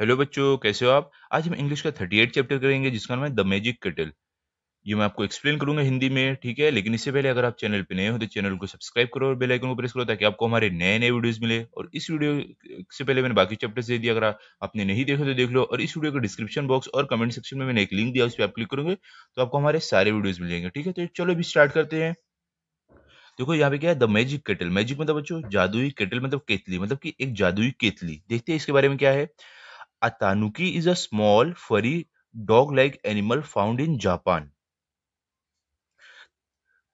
Hello बच्चों कैसे हो आप आज हम इंग्लिश का थर्टी एट चैप्टर करेंगे जिसका नाम है द मैजिक केटल ये मैं आपको एक्सप्लेन करूंगा हिंदी में ठीक है लेकिन इससे पहले अगर आप चैनल पे नए हो तो चैनल को सब्सक्राइब करो और बेल आइकन को प्रेस करो ताकि आपको हमारे नए नए वीडियोस मिले और इस वीडियो से पहले मैंने बाकी चैप्टर्स दे दिया अगर आपने नहीं देखा तो देख लो और इस वीडियो को डिस्क्रिप्शन बॉक्स और कमेंट सेक्शन में मैंने एक लिंक दिया उस पर आप क्लिक करोगे तो आपको हमारे सारे वीडियोज मिलेंगे ठीक है तो चलो अभी स्टार्ट करते हैं देखो यहाँ पे क्या है द मैजिक केटल मैजिक मतलब बच्चों जादुई केटल मतलब केतली मतलब की एक जादुई केतली देखते हैं इसके बारे में क्या है A tanuki is a small, furry, dog-like animal found in Japan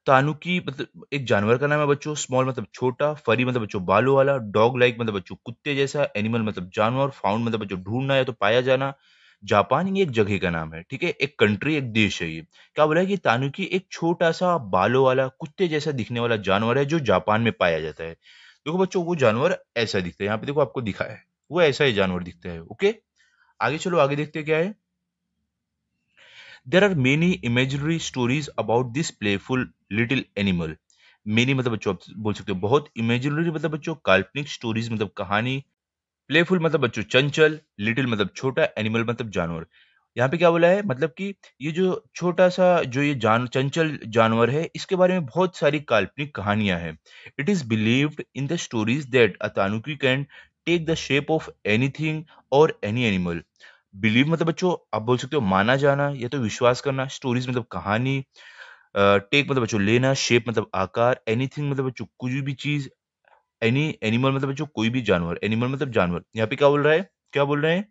tanuki मतलब एक जानवर का नाम है बच्चों स्मॉल मतलब छोटा फरी मतलब बच्चों बालों वाला डॉग लाइक मतलब बच्चों कुत्ते जैसा एनिमल मतलब जानवर फाउंड मतलब बच्चों ढूंढना या तो पाया जाना जापान ये एक जगह का नाम है ठीक है एक कंट्री एक देश है ये क्या बोला है कि तानुकी एक छोटा सा बालों वाला कुत्ते जैसा दिखने वाला जानवर है जो जापान में पाया जाता है देखो बच्चों वो जानवर ऐसा दिखता है यहाँ पे देखो आपको दिखा है वो ऐसा ही जानवर दिखता है ओके आगे चलो आगे देखते क्या है there are many imaginary stories about this playful little animal many मतलब बच्चों बोल सकते हो बहुत इमेजनरी मतलब बच्चों काल्पनिक स्टोरीज मतलब कहानी प्लेफुल मतलब बच्चों चंचल लिटिल मतलब छोटा एनिमल मतलब जानवर यहाँ पे क्या बोला है मतलब कि ये जो छोटा सा जो ये जान चंचल जानवर है इसके बारे में बहुत सारी काल्पनिक कहानियां हैं it is believed in the stories that a tanuki can take the shape of anything or any animal believe मतलब बच्चों आप बोल सकते हो माना जाना या तो विश्वास करना स्टोरीज मतलब कहानी टेक uh, मतलब बच्चों लेना शेप मतलब आकार एनीथिंग मतलब बच्चों कुछ भी चीज एनी एनिमल मतलब बच्चों कोई भी जानवर एनिमल मतलब जानवर यहाँ पे क्या बोल रहा है क्या बोल रहे हैं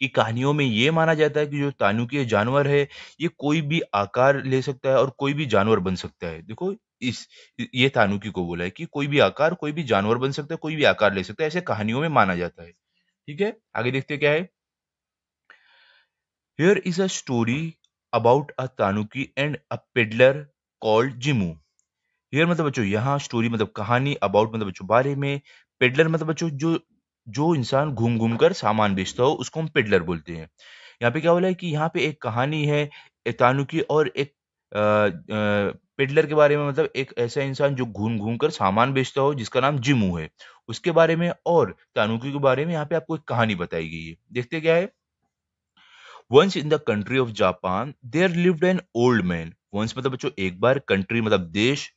कि कहानियों में ये माना जाता है कि जो तानुकीय जानवर है ये कोई भी आकार ले सकता है और कोई भी जानवर बन सकता है देखो इस ये तानुकी को बोला है कि कोई भी आकार कोई भी जानवर बन सकता है कोई भी आकार ले सकता है ऐसे कहानियों में माना जाता है ठीक है आगे देखते क्या है here is a story about a tanuki and a peddler called Jimu here मतलब बच्चों यहाँ स्टोरी मतलब कहानी अबाउट मतलब बच्चों बारे में पेडलर मतलब बच्चों जो जो इंसान घूम घूम कर सामान बेचता हो उसको हम पेडलर बोलते हैं यहाँ पे क्या बोला है कि यहाँ पे एक कहानी है तानुकी और एक आ, आ, पेडलर के बारे में मतलब एक ऐसा इंसान जो घूम घूम कर सामान बेचता हो जिसका नाम जिमू है उसके बारे में और तानुकी के बारे में यहाँ पे आपको एक कहानी बताई गई है देखते क्या है once in the country of Japan there lived an old man once मतलब बच्चों एक बार कंट्री मतलब देश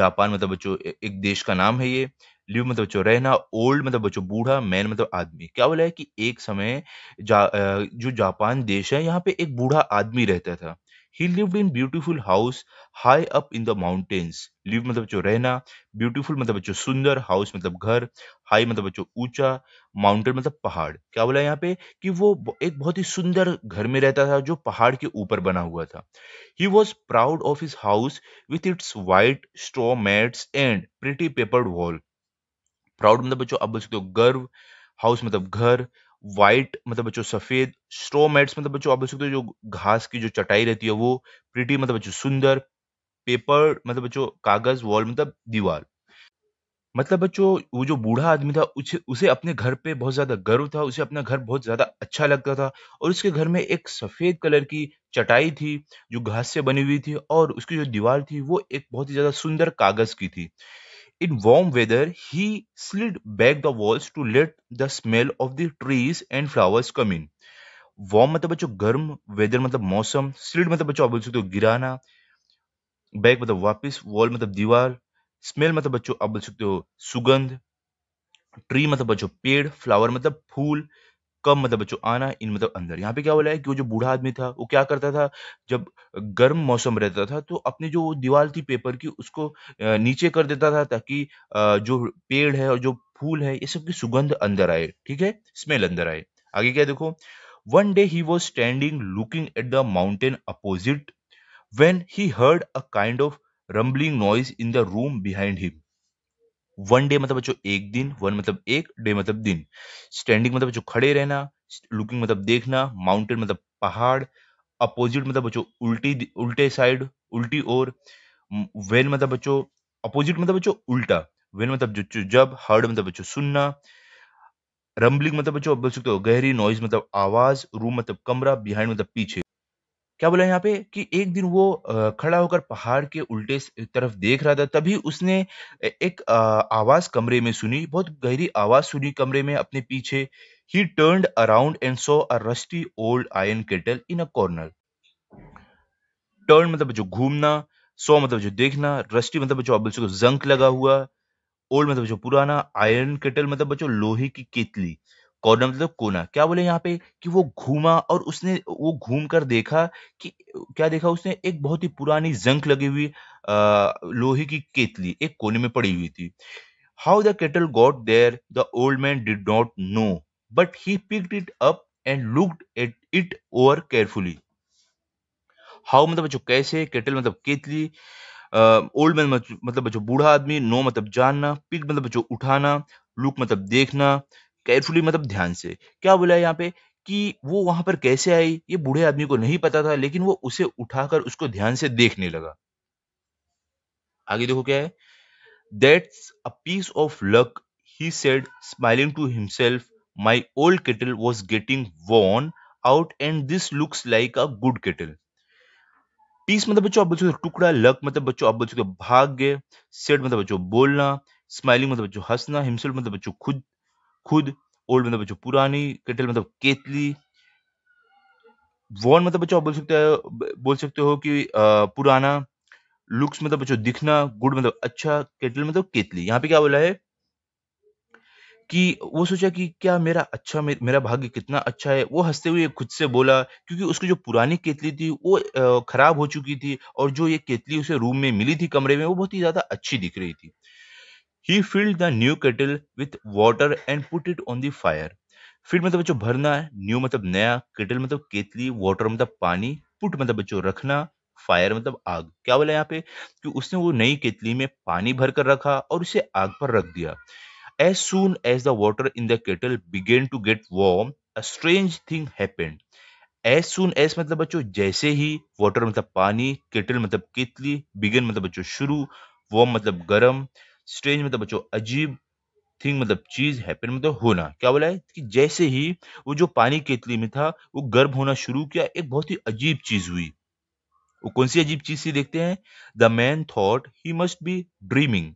जापान मतलब बच्चों एक देश का नाम है ये लिव मतलब बच्चों रहना ओल्ड मतलब बच्चों बूढ़ा मैन मतलब आदमी क्या बोला है कि एक समय जा, जो जापान देश है यहाँ पे एक बूढ़ा आदमी रहता था he lived in beautiful house high up in the mountains live मतलब बच्चों रहना ब्यूटीफुल मतलब बच्चों सुंदर हाउस मतलब घर हाई मतलब बच्चों ऊंचा माउंटेन मतलब पहाड़ क्या बोला यहाँ पे कि वो एक बहुत ही सुंदर घर में रहता था जो पहाड़ के ऊपर बना हुआ था he was proud of his house with its white straw mats and pretty papered wall proud मतलब बच्चों आप बोल सकते हो गर्व हाउस मतलब घर व्हाइट मतलब बच्चों सफेद स्ट्रो मैट्स मतलब बच्चों आप देख सकते हो जो घास की जो चटाई रहती है वो प्रिटी मतलब बच्चों सुंदर पेपर मतलब बच्चों कागज वॉल मतलब दीवार मतलब बच्चों वो जो बूढ़ा आदमी था उसे उसे अपने घर पे बहुत ज्यादा गर्व था उसे अपना घर बहुत ज्यादा अच्छा लगता था और उसके घर में एक सफेद कलर की चटाई थी जो घास से बनी हुई थी और उसकी जो दीवार थी वो एक बहुत ही ज्यादा सुंदर कागज की थी In warm weather he slid back the walls to let the smell of the trees and flowers come in. Warm मतलब बच्चों गर्म वेदर मतलब मौसम स्लिड मतलब बच्चों आप बोल सकते हो गिराना बैक मतलब वापस वॉल मतलब दीवार स्मेल मतलब बच्चों आप बोल सकते हो सुगंध ट्री मतलब बच्चों पेड़ फ्लावर मतलब फूल कम मतलब बच्चों आना इन मतलब अंदर यहाँ पे क्या बोला है कि वो जो बूढ़ा आदमी था वो क्या करता था जब गर्म मौसम रहता था तो अपनी जो दीवार थी पेपर की उसको नीचे कर देता था ताकि जो पेड़ है और जो फूल है ये सब की सुगंध अंदर आए ठीक है स्मेल अंदर आए आगे क्या देखो one day he was standing looking at the mountain opposite when he heard a kind of rumbling noise in the room behind him one day मतलब बच्चों एक दिन वन मतलब एक डे मतलब दिन स्टैंडिंग मतलब बच्चों खड़े रहना लुकिंग मतलब देखना माउंटेन मतलब पहाड़ अपोजिट मतलब बच्चों उल्टी उल्टे साइड उल्टी और वेन मतलब बच्चों अपोजिट मतलब बच्चों उल्टा वेन मतलब जो जब हर्ड मतलब बच्चों सुनना रंबलिंग मतलब बच्चों बोल सकते हो गहरी नॉइज मतलब आवाज रूम मतलब कमरा बिहाइंड मतलब पीछे क्या बोला यहाँ पे कि एक दिन वो खड़ा होकर पहाड़ के उल्टे तरफ देख रहा था तभी उसने एक आवाज कमरे में सुनी बहुत गहरी आवाज सुनी कमरे में अपने पीछे he turn around and saw a rusty old iron kettle in a corner turn मतलब जो घूमना सो मतलब जो देखना रस्टी मतलब जो बच्चों जंक लगा हुआ ओल्ड मतलब जो पुराना आयरन केटल मतलब बच्चों लोहे की केतली कॉर्नर मतलब कोना क्या बोले यहाँ पे कि वो घूमा और उसने वो घूम कर देखा कि क्या देखा उसने एक बहुत ही पुरानी जंक लगी हुई लोहे की केतली एक कोने में पड़ी हुई थी how the kettle got there the old man did not know but he picked it up and looked at it over carefully how मतलब बच्चों कैसे केटल मतलब केतली ओल्ड मैन मतलब बच्चों बूढ़ा आदमी नो मतलब जानना पिक मतलब बच्चों उठाना लुक मतलब देखना केयरफुली मतलब ध्यान से क्या बोला है यहाँ पे कि वो वहां पर कैसे आई ये बूढ़े आदमी को नहीं पता था लेकिन वो उसे उठाकर उसको ध्यान से देखने लगा आगे देखो क्या है that's a piece of luck he said smiling to himself my old kettle was getting worn out and this looks like a good kettle piece मतलब बच्चों आप बोल सकते टुकड़ा लक मतलब बच्चों आप बोल सकते भाग्य भाग गए मतलब बच्चों बोलना स्माइलिंग मतलब बच्चों हंसना हिमसेल्फ मतलब बच्चों खुद खुद ओल्ड मतलब बच्चों पुरानी केटल मतलब केतली वॉन मतलब बच्चों बोल सकते हो बोल सकते हो कि पुराना लुक्स मतलब बच्चों दिखना गुड मतलब अच्छा केटल मतलब केतली यहाँ पे क्या बोला है कि वो सोचा कि क्या मेरा अच्छा मे, मेरा भाग्य कितना अच्छा है वो हंसते हुए खुद से बोला क्योंकि उसकी जो पुरानी केतली थी वो खराब हो चुकी थी और जो ये केतली उसे रूम में मिली थी कमरे में वो बहुत ही ज्यादा अच्छी दिख रही थी He filled the new kettle with water and put it on the fire. फिर मतलब बच्चों भरना है न्यू मतलब नया केटल मतलब केतली वाटर मतलब पानी पुट मतलब बच्चों रखना फायर मतलब आग क्या बोला यहाँ पे कि उसने वो नई केतली में पानी भर कर रखा और उसे आग पर रख दिया as soon as the water in the kettle began to get warm a strange thing happened as soon as मतलब बच्चों जैसे ही वाटर मतलब पानी केटल मतलब केतली बिगेन मतलब बच्चों शुरू वॉर्म मतलब गर्म स्ट्रेंज मतलब बच्चों अजीब थिंग मतलब चीज हैपन मतलब होना क्या बोला है कि जैसे ही वो जो पानी केतली में था वो गर्भ होना शुरू किया एक बहुत ही अजीब चीज हुई वो कौन सी अजीब चीज सी देखते हैं the man thought he must be dreaming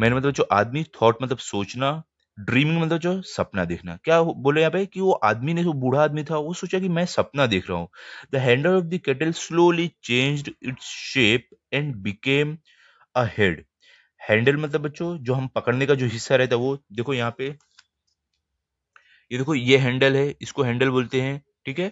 man मतलब जो आदमी थॉट मतलब सोचना ड्रीमिंग मतलब जो सपना देखना क्या बोले यहाँ पे कि वो आदमी ने जो बूढ़ा आदमी था वो सोचा कि मैं सपना देख रहा हूँ the handle of the kettle slowly changed its shape and became a head handle मतलब बच्चों जो हम पकड़ने का जो हिस्सा रहता है वो देखो यहाँ पे ये देखो ये हैंडल है इसको हैंडल बोलते हैं ठीक है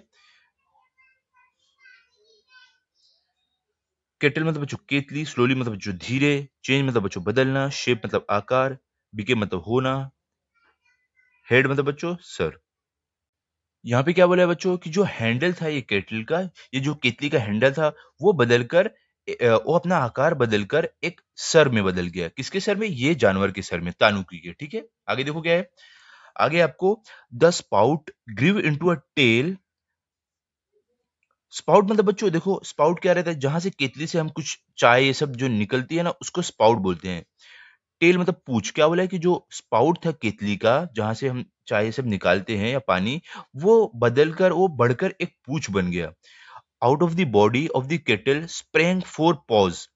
केटल मतलब बच्चों केतली स्लोली मतलब बच्चों धीरे चेंज मतलब बच्चों बदलना शेप मतलब आकार बिके मतलब होना हेड मतलब बच्चों सर यहाँ पे क्या बोला है बच्चों कि जो हैंडल था ये केटल का ये जो केतली का हैंडल था वो बदलकर वो अपना आकार बदलकर एक सर में बदल गया किसके सर में ये जानवर के सर में तानुकी के ठीक है आगे देखो क्या है आगे आपको the spout grew into a tail spout मतलब बच्चों देखो स्पाउट क्या रहता है जहां से केतली से हम कुछ चाय ये सब जो निकलती है ना उसको स्पाउट बोलते हैं टेल मतलब पूछ क्या बोला है कि जो स्पाउट था केतली का जहां से हम चाय ये सब निकालते हैं या पानी वो बदलकर वो बढ़कर एक पूछ बन गया out of the body of the kettle sprang four paws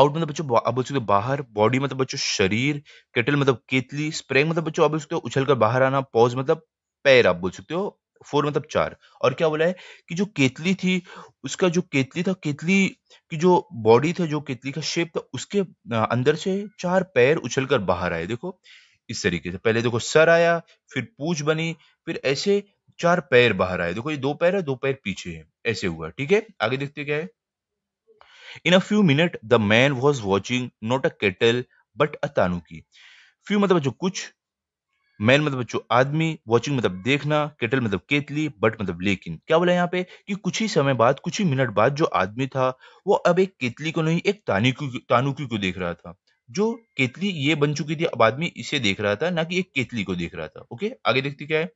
out मतलब बच्चों आप बोल सकते हो बाहर बॉडी मतलब बच्चों शरीर केटल मतलब केतली स्प्रेंग मतलब बच्चों आप बोल सकते हो उछल कर बाहर आना पॉज मतलब पैर आप बोल सकते हो फोर मतलब चार और क्या बोला है कि जो केतली थी उसका जो केतली था केतली की जो बॉडी था जो केतली का शेप था उसके अंदर से चार पैर उछल कर बाहर आए देखो इस तरीके से पहले देखो सर आया फिर पूछ बनी फिर ऐसे चार पैर बाहर आए देखो ये दो पैर है दो पैर पीछे है ऐसे हुआ ठीक है आगे देखते क्या है in a few minute the man was watching not a kettle but a tanuki few मतलब जो कुछ मैन मतलब जो आदमी वॉचिंग मतलब देखना केटल मतलब केतली बट मतलब लेकिन क्या बोला यहाँ पे कि कुछ ही समय बाद कुछ ही मिनट बाद जो आदमी था वो अब एक केतली को नहीं एक तानुकी तानुकी को देख रहा था जो केतली ये बन चुकी थी अब आदमी इसे देख रहा था ना कि एक केतली को देख रहा था ओके आगे देखते क्या है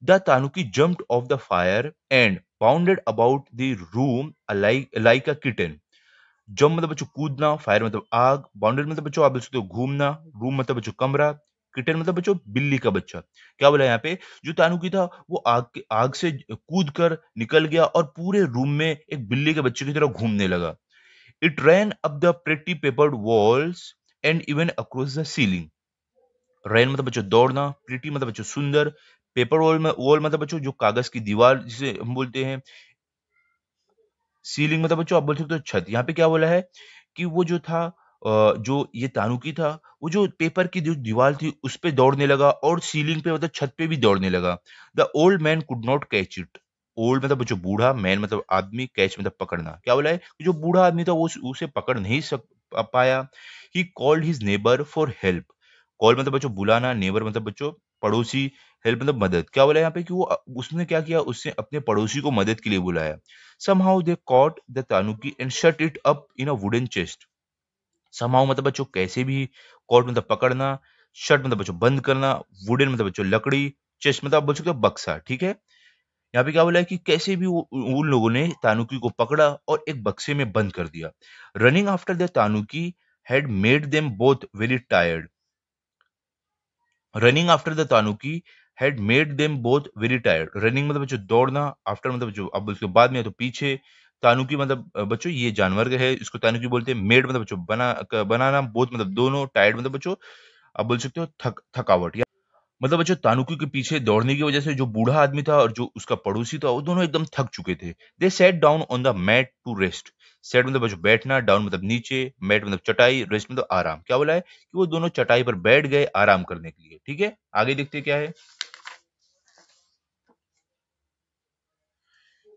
The tanuki jumped off the fire and bounded about the room like a kitten jump मतलब बच्चों कूदना फायर मतलब आग बाउंडेड मतलब बच्चों आप बोल सकते हो घूमना रूम मतलब बच्चों कमरा किटन मतलब बच्चों बिल्ली का बच्चा क्या बोला यहाँ पे जो तानुकी था वो आग आग से कूद कर निकल गया और पूरे रूम में एक बिल्ली के बच्चे की तरह घूमने लगा it ran up the pretty papered walls and even across the ceiling ran मतलब बच्चों दौड़ना प्रिटी मतलब बच्चों सुंदर पेपर वॉल में वॉल मतलब बच्चों जो कागज की दीवार जिसे हम बोलते हैं सीलिंग मतलब बच्चों आप बोल सकते हो छत यहाँ पे क्या बोला है कि वो जो था जो ये तानुकी था वो जो पेपर की जो दीवार थी उस पर दौड़ने लगा और सीलिंग पे मतलब छत पे भी दौड़ने लगा the old man could not catch it old मतलब जो बूढ़ा मैन मतलब आदमी कैच मतलब पकड़ना क्या बोला है जो बूढ़ा आदमी था वो उसे पकड़ नहीं सक पाया he called his neighbour for help call मतलब बच्चों बुलाना नेबर मतलब बच्चों पड़ोसी हेल्प मतलब मदद क्या बोला यहाँ पे कि वो उसने क्या किया उसने अपने पड़ोसी को मदद के लिए बुलाया somehow they caught the tanuki and shut it up in a wooden chest somehow मतलब बच्चों कैसे भी कॉट मतलब पकड़ना शर्ट मतलब बच्चों बंद करना वुडन मतलब बच्चों लकड़ी चेस्ट मतलब आप बोल सकते हो बक्सा ठीक है यहाँ पे क्या बोला है कि कैसे भी उन लोगों ने तानुकी को पकड़ा और एक बक्से में बंद कर दिया running after the tanuki had made them both very tired running after the tanuki had made them both very tired running मतलब बच्चों दौड़ना आफ्टर मतलब बच्चों अब उसके बाद में तो पीछे तानुकी मतलब बच्चों ये जानवर है इसको तानुकी बोलते हैं मेड मतलब बच्चों बना बनाना बोथ मतलब दोनों टायर्ड मतलब बच्चों आप बोल सकते हो थक थकावट या मतलब बच्चों तानुकी के पीछे दौड़ने की वजह से जो बूढ़ा आदमी था और जो उसका पड़ोसी था वो दोनों एकदम थक चुके थे they sat down on the mat to rest sat मतलब बच्चों बैठना डाउन मतलब नीचे मैट मतलब चटाई रेस्ट मतलब आराम क्या बोला है कि वो दोनों चटाई पर बैठ गए आराम करने के लिए ठीक है आगे देखते क्या है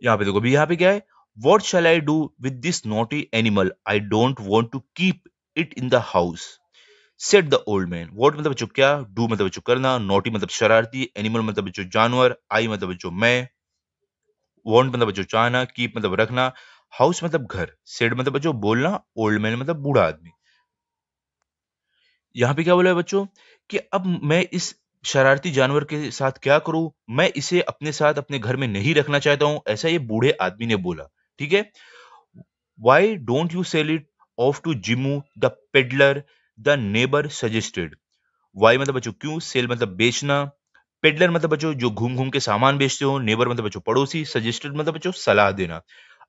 यहाँ पे देखो भी यहाँ पे क्या है what shall I do with this naughty animal I don't want to keep it in the house said the old man what मतलब बच्चों क्या डू मतलब बच्चों करना नोटी मतलब शरारती एनिमल मतलब बच्चों जानवर आई मतलब बच्चों मैं वॉन्ट मतलब बच्चों चाहना कीप मतलब रखना हाउस मतलब घर सेड मतलब बच्चों बोलना ओल्ड मैन मतलब बूढ़ा आदमी यहाँ पे क्या बोला है बच्चों कि अब मैं इस शरारती जानवर के साथ क्या करूं मैं इसे अपने साथ अपने घर में नहीं रखना चाहता हूं ऐसा ये बूढ़े आदमी ने बोला ठीक है why don't you sell it off to Jimu the peddler the neighbour suggested why मतलब बच्चों क्यों सेल मतलब बेचना पेडलर मतलब बच्चों जो घूम घूम के सामान बेचते हो नेबर मतलब बच्चों पड़ोसी सजेस्टेड मतलब बच्चों सलाह देना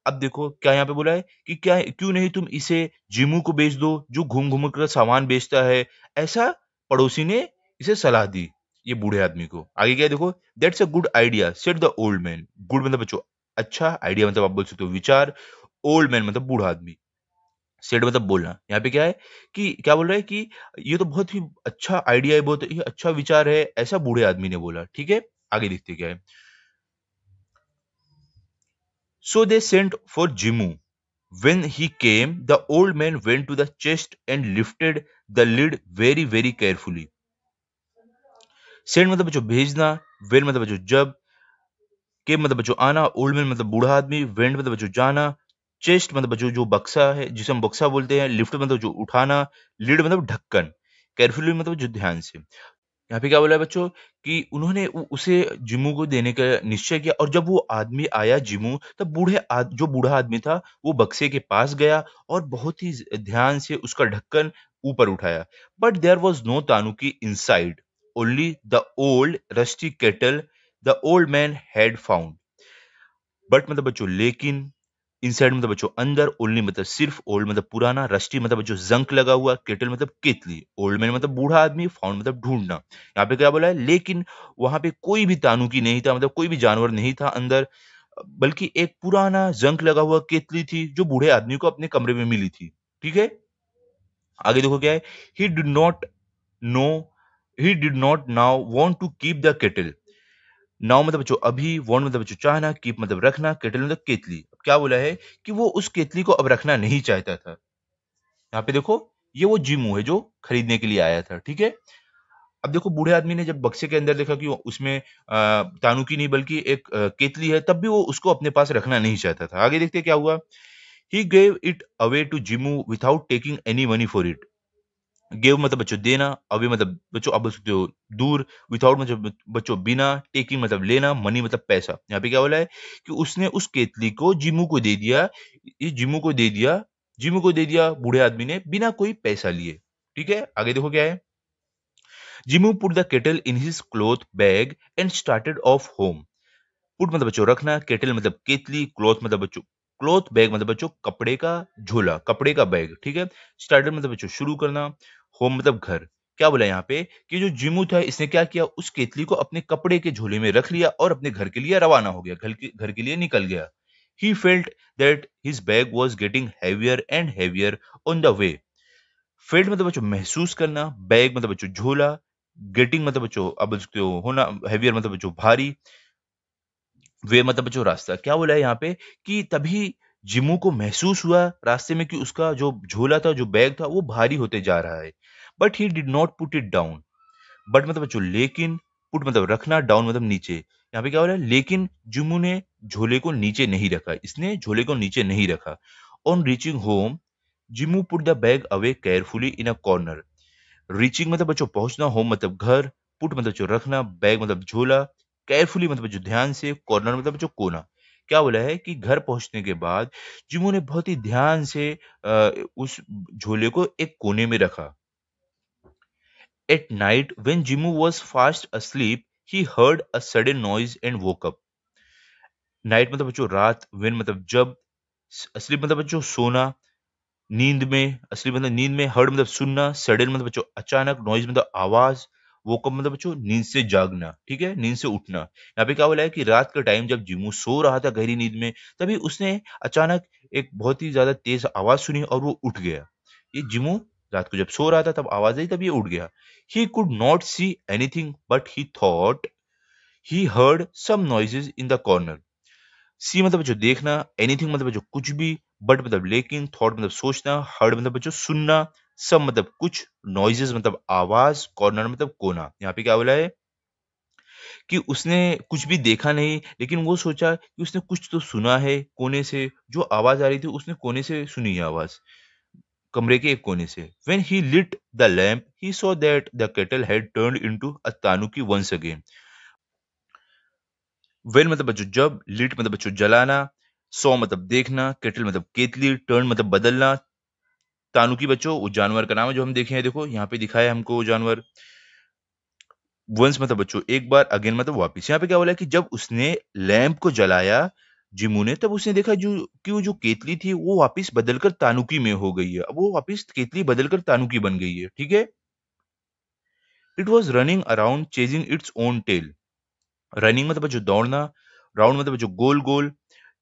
अब देखो क्या यहाँ पे बोला है कि क्या क्यों नहीं तुम इसे जिमू को बेच दो जो घूम घूम कर सामान बेचता है ऐसा पड़ोसी ने इसे सलाह दी ये बूढ़े आदमी को आगे क्या देखो that's a good idea said the old man good मतलब बच्चों अच्छा आइडिया मतलब आप बोल सकते हो विचार ओल्ड मैन मतलब बूढ़ा आदमी सेट मतलब बोलना यहाँ पे क्या है कि क्या बोल रहा है कि ये तो बहुत ही अच्छा आइडिया है बहुत ही अच्छा विचार है ऐसा बूढ़े आदमी ने बोला ठीक है आगे देखते क्या है so they sent for Jimu when he came the old man went to the chest and lifted the lid very very carefully send मतलब बच्चों भेजना वेन मतलब बच्चों जब के मतलब बच्चों आना ओल्ड मैन मतलब बूढ़ा आदमी वेंट मतलब बच्चों जाना चेस्ट मतलब बच्चों जो बक्सा है जिसे हम बक्सा बोलते हैं लिफ्ट मतलब जो उठाना लीड मतलब ढक्कन केयरफुली मतलब जो ध्यान से यहाँ पे क्या बोला है बच्चों कि उन्होंने उसे जिमू को देने का निश्चय किया और जब वो आदमी आया जिमू तब बूढ़े जो बूढ़ा आदमी था वो बक्से के पास गया और बहुत ही ध्यान से उसका ढक्कन ऊपर उठाया but there was no tanuki inside only the old rusty kettle the old man had found. But मतलब बच्चों लेकिन इनसाइड मतलब बच्चों अंदर ओनली मतलब सिर्फ ओल्ड मतलब पुराना रस्टी मतलब बच्चों जंक लगा हुआ केटल मतलब केतली ओल्ड मैन मतलब बूढ़ा आदमी फाउंड मतलब ढूंढना यहाँ पे क्या बोला है लेकिन वहां पे कोई भी तानुकी नहीं था मतलब कोई भी जानवर नहीं था अंदर बल्कि एक पुराना जंक लगा हुआ केतली थी जो बूढ़े आदमी को अपने कमरे में मिली थी ठीक है आगे देखो क्या है he do not know he did not now want to keep the kettle now मतलब बच्चों अभी वॉन्ट मतलब बच्चों चाहना कीप मतलब रखना केटल मतलब केतली क्या बोला है कि वो उस केतली को अब रखना नहीं चाहता था यहाँ पे देखो ये वो जिमू है जो खरीदने के लिए आया था ठीक है अब देखो बूढ़े आदमी ने जब बक्से के अंदर देखा कि उसमें तानुकी नहीं बल्कि एक केतली है तब भी वो उसको अपने पास रखना नहीं चाहता था आगे देखते क्या हुआ he gave it away to Jimu without taking any money for it give मतलब बच्चों देना अवे मतलब बच्चों अब सकते हो दूर विदाउट मतलब बच्चों बिना टेकिंग मतलब लेना मनी मतलब पैसा यहाँ पे क्या बोला है कि उसने उस केतली को जिमू को दे दिया जिमू को दे दिया जिमू को दे दिया बूढ़े आदमी ने बिना कोई पैसा लिए ठीक है आगे देखो क्या है Jimu put the kettle in his cloth bag and started off home put मतलब बच्चों रखना केटल मतलब केतली क्लोथ मतलब बच्चों क्लोथ बैग मतलब बच्चों कपड़े का झोला कपड़े का बैग ठीक है स्टार्टेड मतलब बच्चों शुरू करना होम मतलब घर क्या बोला यहाँ पे कि जो जिमू था इसने क्या किया उस केतली को अपने कपड़े के झोले में रख लिया और अपने घर के लिए रवाना हो गया घर के घर के लिए निकल गया he felt that his bag was getting heavier and heavier on the way felt मतलब बच्चों महसूस करना बैग मतलब बच्चों झोला गेटिंग मतलब बच्चों अब सकते हो होना हैवियर मतलब बच्चों भारी वे मतलब बच्चों रास्ता क्या बोला है यहाँ पे कि तभी जिमू को महसूस हुआ रास्ते में कि उसका जो झोला था जो बैग था वो भारी होते जा रहा है but he did not put it down but मतलब बच्चों लेकिन पुट मतलब रखना डाउन मतलब नीचे यहाँ पे क्या हो रहा है लेकिन जिम्मू ने झोले को नीचे नहीं रखा इसने झोले को नीचे नहीं रखा on reaching home Jimu put the bag away carefully in a corner reaching मतलब बच्चों पहुंचना होम मतलब घर पुट मतलब जो रखना बैग मतलब झोला केयरफुली मतलब जो ध्यान से कॉर्नर मतलब जो कोना क्या बोला है कि घर पहुंचने के बाद जिमो ने बहुत ही ध्यान से उस झोले को एक कोने में रखा at night when Jimu was fast asleep he heard a sudden noise and woke up night मतलब बच्चों रात वेन मतलब जब अस्लीप मतलब बच्चों सोना नींद में असली मतलब नींद में हर्ड मतलब सुनना सडन मतलब बच्चों अचानक नॉइज मतलब आवाज वो कब मतलब बच्चों नींद से जागना ठीक है नींद से उठना यहाँ पे क्या बोला है कि रात का टाइम जब जिमू सो रहा था गहरी नींद में तभी उसने अचानक एक बहुत ही ज्यादा तेज आवाज सुनी और वो उठ गया ये जिमू रात को जब सो रहा था तब आवाज आई तब ये उठ गया he could not see anything but he thought he heard some noises in the corner see मतलब बच्चों देखना एनीथिंग मतलब बच्चों कुछ भी बट मतलब लेकिन थॉट मतलब सोचना हर्ड मतलब बच्चों सुनना सब मतलब कुछ नॉइजेस मतलब आवाज कॉर्नर मतलब कोना यहाँ पे क्या बोला है कि उसने कुछ भी देखा नहीं लेकिन वो सोचा कि उसने कुछ तो सुना है कोने से जो आवाज आ रही थी उसने कोने से सुनी है आवाज कमरे के एक कोने से when he lit the lamp he saw that the kettle had turn in to a tanuki once again when मतलब बच्चों जब लिट मतलब बच्चों जलाना सो मतलब देखना केटल मतलब केतली टर्न मतलब बदलना तानुकी बच्चों उस जानवर का नाम है जो हम देखे हैं देखो यहाँ पे दिखाया है हमको वो जानवर वंस मतलब बच्चों एक बार अगेन मतलब वापिस यहाँ पे क्या बोला कि जब उसने लैंप को जलाया जिमू ने तब उसने देखा जो कि वो जो केतली थी वो वापिस बदलकर तानुकी में हो गई है अब वो वापिस केतली बदलकर तानुकी बन गई है ठीक है it was running around chasing its own tail running मतलब जो दौड़ना राउंड मतलब जो गोल गोल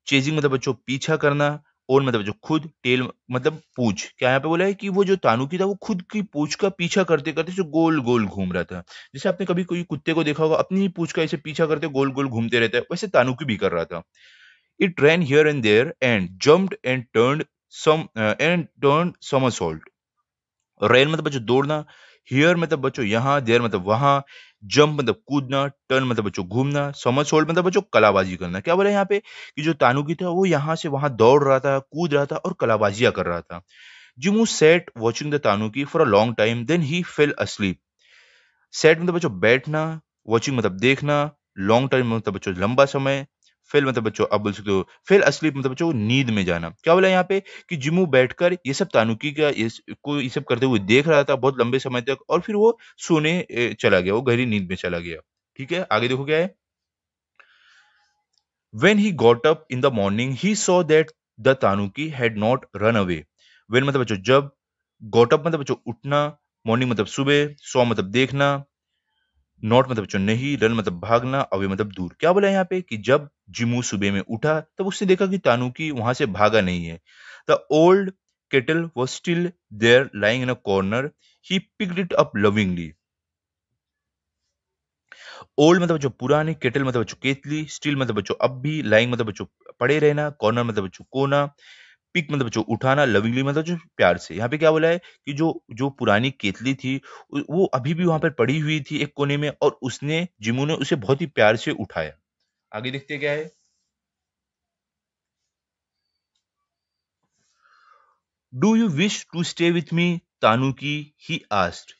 चेजिंग मतलब बच्चों पीछा करना ओन मतलब जो खुद टेल मतलब पूछ क्या यहाँ पे बोला है कि वो जो तानुकी था वो खुद की पूछ का पीछा करते करते जो गोल गोल घूम रहा था जैसे आपने कभी कोई कुत्ते को देखा होगा अपनी ही पूछ का ऐसे पीछा करते गोल गोल घूमते रहता है वैसे तानुकी भी कर रहा था it ran here and there and jumped and turn some and turn somersault ran मतलब जो दौड़ना हियर मतलब बच्चों यहाँ देयर मतलब वहां जंप मतलब कूदना टर्न मतलब बच्चों घूमना समझ होल्ड मतलब बच्चों कलाबाजी करना क्या बोला यहाँ पे कि जो तानुकी था वो यहाँ से वहां दौड़ रहा था कूद रहा था और कलाबाजियां कर रहा था Jimu sat watching the tanuki for a long time then he fell asleep sat मतलब बच्चों बैठना वॉचिंग मतलब देखना लॉन्ग टाइम मतलब बच्चों लंबा समय फेल मतलब बच्चों आप बोल सकते हो फेल असली मतलब बच्चों नींद में जाना क्या बोला यहाँ पे कि जिमू बैठकर ये सब तानुकी का ये को ये सब करते हुए देख रहा था बहुत लंबे समय तक और फिर वो सोने चला गया वो गहरी नींद में चला गया ठीक है आगे देखो क्या है when he got up in the morning he saw that the tanuki had not run away when मतलब बच्चों जब गॉटअप मतलब बच्चों उठना मॉर्निंग मतलब सुबह सो मतलब देखना नॉट मतलब तो नहीं रन मतलब भागना अवे मतलब दूर क्या बोला यहाँ पे कि जब जिमू सुबह में उठा तब उसने देखा कि तानुकी वहां से भागा नहीं है the old kettle was still there lying in a corner he pick it up lovingly old मतलब जो पुराने केटल मतलब बच्चों केतली स्टिल मतलब बच्चों अब भी लाइंग मतलब बच्चों पड़े रहना कॉर्नर मतलब बच्चों कोना पिक मतलब जो उठाना लविंगली मतलब जो प्यार से यहाँ पे क्या बोला है कि जो जो पुरानी केतली थी वो अभी भी वहां पर पड़ी हुई थी एक कोने में और उसने जिमू ने उसे बहुत ही प्यार से उठाया आगे देखते क्या है do you wish to stay with me tanuki he asked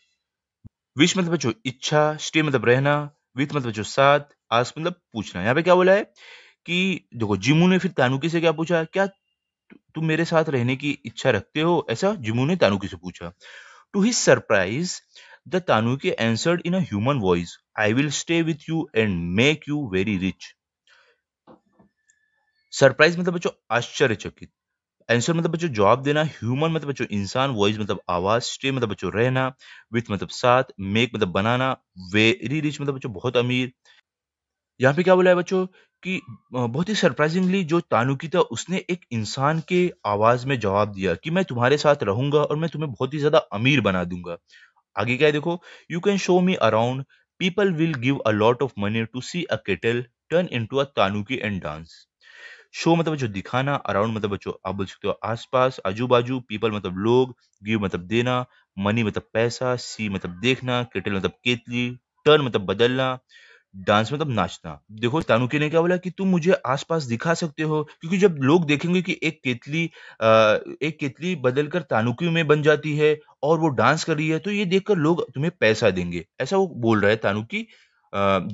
wish मतलब जो इच्छा स्टे मतलब रहना विथ मतलब जो साथ आस्ट मतलब पूछना यहाँ पे क्या बोला है कि देखो जिमू ने फिर तानुकी से क्या पूछा क्या तुम मेरे साथ रहने की इच्छा रखते हो ऐसा जुमू ने तानुकी से पूछा to his surprise the tanuki answered in human voice I will stay with you and make you very rich surprise मतलब बच्चों आश्चर्यचकित आंसर मतलब बच्चों जवाब देना ह्यूमन मतलब बच्चों इंसान वॉइस मतलब आवाज स्टे मतलब बच्चों रहना विथ मतलब साथ मेक मतलब बनाना वेरी रिच मतलब बच्चों बहुत अमीर यहाँ पे क्या बोला है बच्चों कि बहुत ही सरप्राइजिंगली जो तानुकी था उसने एक इंसान के आवाज में जवाब दिया कि मैं तुम्हारे साथ रहूंगा और मैं तुम्हें बहुत ही ज्यादा अमीर बना दूंगा आगे क्या है देखो you can show me around people will give a lot of money to see a kettle turn in to a tanuki and dance show मतलब जो दिखाना अराउंड मतलब बच्चों आप बोल सकते हो आसपास आजू बाजू पीपल मतलब लोग गिव मतलब देना मनी मतलब पैसा सी मतलब देखना केटल मतलब केतली टर्न मतलब बदलना डांस मतलब नाचना देखो तानुकी ने क्या बोला कि तुम मुझे आसपास दिखा सकते हो क्योंकि जब लोग देखेंगे कि एक केतली आ, एक केतली बदलकर तानुकी में बन जाती है और वो डांस कर रही है तो ये देखकर लोग तुम्हें पैसा देंगे ऐसा वो बोल रहा है तानुकी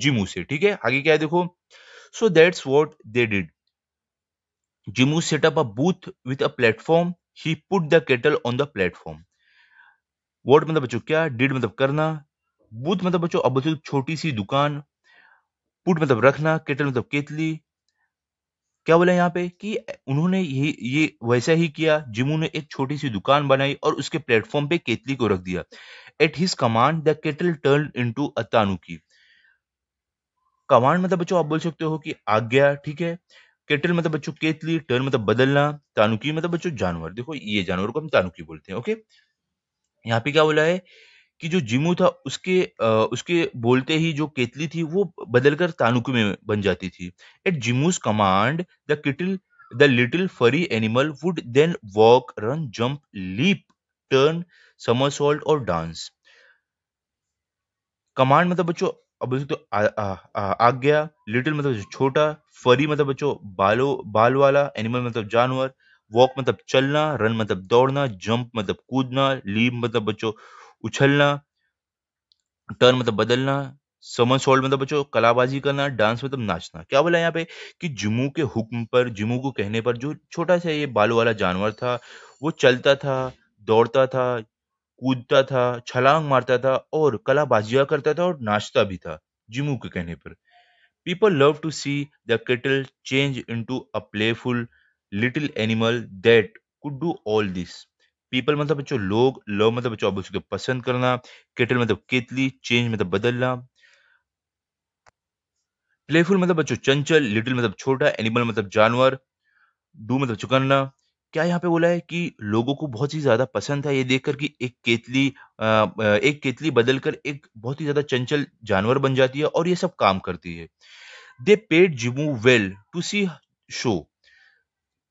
जिमू से ठीक है आगे क्या है देखो so that's what they did Jimu set up a booth with a platform he put the kettle on the platform what मतलब बच्चों क्या डिड मतलब करना बूथ मतलब बच्चों अब छोटी सी दुकान पुट मतलब रखना केटल मतलब केतली क्या बोला यहाँ पे कि उन्होंने ये ये वैसा ही किया जिमू ने एक छोटी सी दुकान बनाई और उसके प्लेटफॉर्म पे केतली को रख दिया at his command the kettle turn into a tanuki command मतलब बच्चों आप बोल सकते हो कि आज्ञा ठीक है केटल मतलब बच्चों केतली टर्न मतलब बदलना तानुकी मतलब बच्चों जानवर देखो ये जानवर को हम तानुकी बोलते हैं ओके यहाँ पे क्या बोला है कि जो जिमू था उसके आ, उसके बोलते ही जो केतली थी वो बदलकर तानुकु में बन जाती थी। At Jimu's command the kettle the little furry animal would then walk, run, jump, leap, turn, somersault और डांस। कमांड मतलब बच्चों अब तो आ, आ आ आ गया लिटिल मतलब छोटा, फरी मतलब बच्चों बालो बाल वाला, एनिमल मतलब जानवर, वॉक मतलब चलना, रन मतलब दौड़ना, जंप मतलब कूदना, लीप मतलब बच्चों उछलना टर्न मतलब बदलना समन सोल्ड मतलब बच्चों कलाबाजी करना डांस मतलब नाचना क्या बोला यहाँ पे कि जुमू के हुक्म पर जुमू को कहने पर जो छोटा सा ये बालू वाला जानवर था वो चलता था दौड़ता था कूदता था छलांग मारता था और कलाबाजिया करता था और नाचता भी था जिमू के कहने पर people love to see the kettle change in to a playful little animal that could do all this people मतलब बच्चों लोग लव मतलब बच्चों आप उसको पसंद करना केटल मतलब केतली चेंज मतलब बदलना प्लेफुल मतलब बच्चों चंचल लिटिल मतलब छोटा एनिमल मतलब जानवर डू मतलब चुकन्ना क्या यहाँ पे बोला है कि लोगों को बहुत ही ज्यादा पसंद था ये देखकर कि एक केतली एक केतली बदलकर एक बहुत ही ज्यादा चंचल जानवर बन जाती है और ये सब काम करती है they paid Jimu well to see show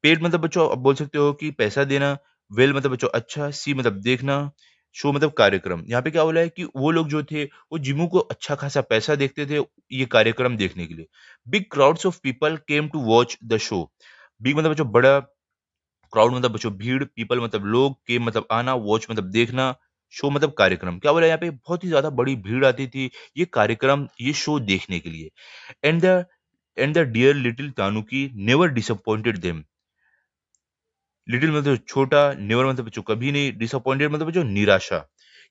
paid मतलब बच्चों आप बोल सकते हो कि पैसा देना वेल मतलब बच्चों अच्छा सी मतलब देखना शो मतलब कार्यक्रम यहाँ पे क्या बोला है कि वो लोग जो थे वो जिमू को अच्छा खासा पैसा देखते थे ये कार्यक्रम देखने के लिए big crowds of people came to watch the show big मतलब बच्चों बड़ा क्राउड मतलब बच्चों भीड़ पीपल मतलब लोग केम मतलब आना वॉच मतलब देखना शो मतलब कार्यक्रम क्या बोला यहाँ पे बहुत ही ज्यादा बड़ी भीड़ आती थी ये कार्यक्रम ये शो देखने के लिए and the and the dear little tanuki never disappointed them little मतलब छोटा नेवर मतलब बच्चों कभी नहीं डिसअपॉइंटेड मतलब बच्चों निराशा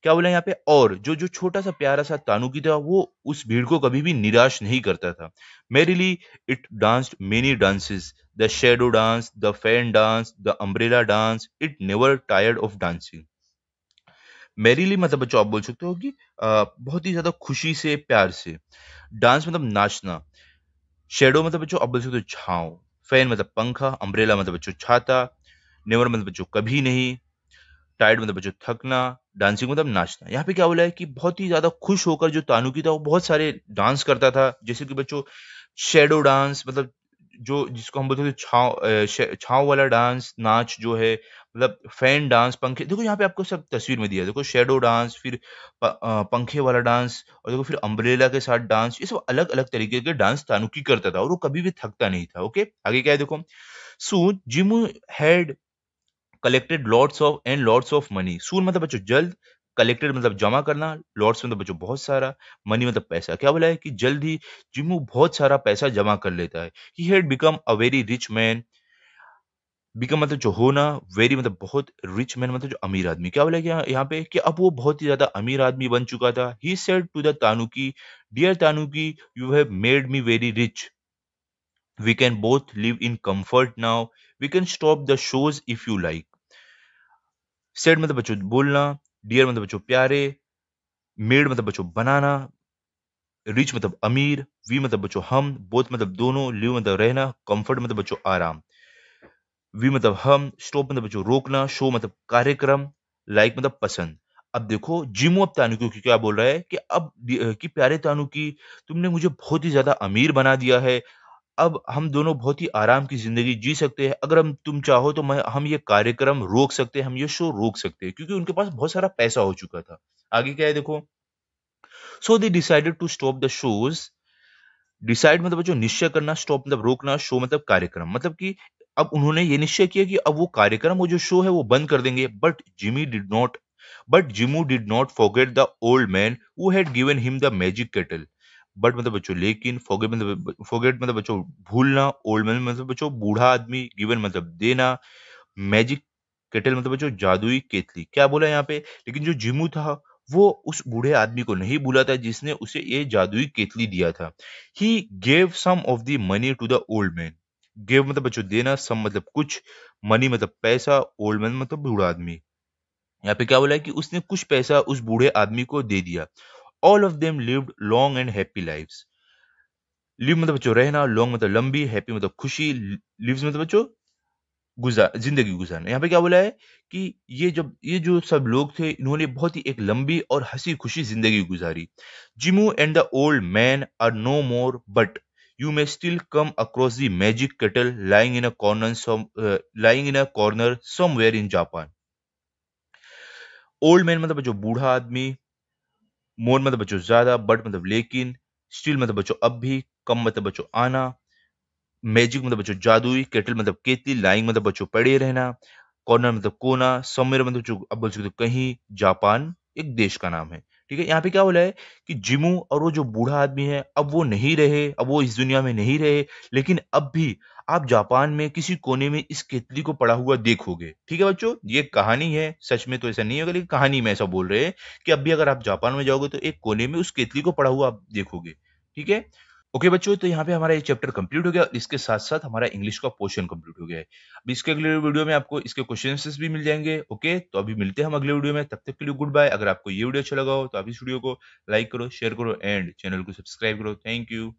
क्या बोला यहाँ पे और जो जो छोटा सा प्यारा सा तानुकी था वो उस भीड़ को कभी भी निराश नहीं करता था merrily it danced many dances the shadow dance the fan dance the umbrella dance it never tired of dancing merrily मतलब बच्चों आप बोल सकते हो कि बहुत ही ज्यादा खुशी से प्यार से डांस मतलब नाचना शेडो मतलब बच्चों आप बोल सकते हो छाव फैन मतलब पंखा अम्ब्रेला मतलब बच्चों छाता नेवर मतलब बच्चों कभी नहीं टाइड मतलब बच्चों थकना डांसिंग मतलब नाचना यहाँ पे क्या बोला है कि बहुत ही ज्यादा खुश होकर जो तानुकी था वो बहुत सारे डांस करता था जैसे कि बच्चों शेडो डांस मतलब जो जिसको हम बोलते थे छाव छाव वाला डांस नाच जो है मतलब फैन डांस पंखे देखो यहाँ पे आपको सब तस्वीर में दिया देखो शेडो डांस फिर पंखे वाला डांस और देखो फिर अम्ब्रेला के साथ डांस ये सब अलग अलग तरीके के डांस तानुकी करता था और वो कभी भी थकता नहीं था ओके आगे क्या है देखो so Jim had collected loads of and loads of money soon मतलब बच्चों जल्द कलेक्टेड मतलब जमा करना लॉर्ड्स मतलब तो बच्चों बहुत सारा मनी मतलब पैसा क्या बोला है कि जल्द ही जिम्मू बहुत सारा पैसा जमा कर लेता है he had become a very rich man become मतलब जो होना वेरी मतलब बहुत रिच मैन मतलब जो अमीर आदमी क्या बोला क्या यहाँ पे कि अब वो बहुत ही ज्यादा अमीर आदमी बन चुका था he said to the tanuki dear tanuki you have made me very rich we can both live in comfort now we can stop the shows if you like said मतलब बच्चों बोलना डियर मतलब बच्चों प्यारे मेड मतलब बच्चों बनाना rich मतलब अमीर वी मतलब बच्चों हम बोथ मतलब दोनों लिव मतलब रहना कंफर्ट मतलब बच्चों आराम वी मतलब हम स्टॉप मतलब बच्चों रोकना शो मतलब कार्यक्रम लाइक मतलब पसंद अब देखो जिमू अब तानु क्योंकि क्या बोल रहा है कि अब कि प्यारे तानु की तुमने मुझे बहुत ही ज्यादा अमीर बना दिया है अब हम दोनों बहुत ही आराम की ज़िंदगी जी सकते हैं। अगर हम तुम चाहो तो मैं हम ये कार्यक्रम रोक सकते हैं, हम ये शो रोक सकते हैं, क्योंकि उनके पास बहुत सारा पैसा हो चुका था। आगे क्या है देखो so they decided to stop the shows decide मतलब जो निश्चय करना, स्टॉप मतलब रोकना, शो मतलब कार्यक्रम। मतलब कि अब उन्होंने ये निश्चय किया कि अब वो कार्यक्रम वो जो शो है वो बंद कर देंगे। But Jimi did not but Jimu did not forget the old man who had given him the magic kettle. But मतलब बच्चों लेकिन फोगेट मतलब फोगेट मतलब बच्चों भूलना ओल्ड मैन मतलब बच्चों बूढ़ा आदमी गिवन मतलब देना मैजिक केटल मतलब बच्चों जादुई केतली क्या बोला यहाँ पे लेकिन जो जिमू था वो उस बूढ़े आदमी को नहीं बुला था जिसने उसे ये जादुई केतली दिया था he gave some of the money to the old man gave मतलब बच्चों देना सम मतलब कुछ मनी मतलब पैसा ओल्ड मैन मतलब बूढ़ा आदमी यहाँ पे क्या बोला है कि उसने कुछ पैसा उस बूढ़े आदमी को दे दिया all of them lived long and happy life live मतलब बच्चों रहना लॉन्ग मतलब लंबी हैप्पी मतलब खुशी लिव्स मतलब बच्चों गुजार जिंदगी गुजारना यहाँ पे क्या बोला है कि ये जब ये जो सब लोग थे इन्होंने बहुत ही एक लंबी और हंसी खुशी जिंदगी गुजारी Jimu and the old man are no more but you may still come across the magic kettle lying in a corner some uh, lying in a corner somewhere in Japan. Old man मतलब जो बूढ़ा आदमी मोर मतलब तो बच्चों ज्यादा but मतलब तो लेकिन स्टील मतलब बच्चों अब भी कम मतलब तो बच्चों आना मैजिक मतलब बच्चों जादुई केटल मतलब केतली लाइंग मतलब बच्चों पड़े रहना कॉर्नर मतलब कोना समवेयर मतलब जो अब बोल सकते कहीं जापान एक देश का नाम है ठीक है यहाँ पे क्या बोला है कि जिमू और वो जो बूढ़ा आदमी है अब वो नहीं रहे अब वो इस दुनिया में नहीं रहे लेकिन अब भी आप जापान में किसी कोने में इस केतली को पड़ा हुआ देखोगे ठीक है बच्चों ये कहानी है सच में तो ऐसा नहीं होगा लेकिन कहानी में ऐसा बोल रहे हैं कि अब भी अगर आप जापान में जाओगे तो एक कोने में उस केतली को पड़ा हुआ आप देखोगे ठीक है ओके okay, बच्चों तो यहाँ पे हमारा ये चैप्टर कंप्लीट हो गया इसके साथ साथ हमारा इंग्लिश का पोर्शन कंप्लीट हो गया है अब इसके अगले वीडियो में आपको इसके क्वेश्चन भी मिल जाएंगे ओके okay? तो अभी मिलते हैं हम अगले वीडियो में तब तक के लिए गुड बाय अगर आपको ये वीडियो अच्छा लगा हो तो आप इस वीडियो को लाइक करो शेयर करो एंड चैनल को सब्सक्राइब करो थैंक यू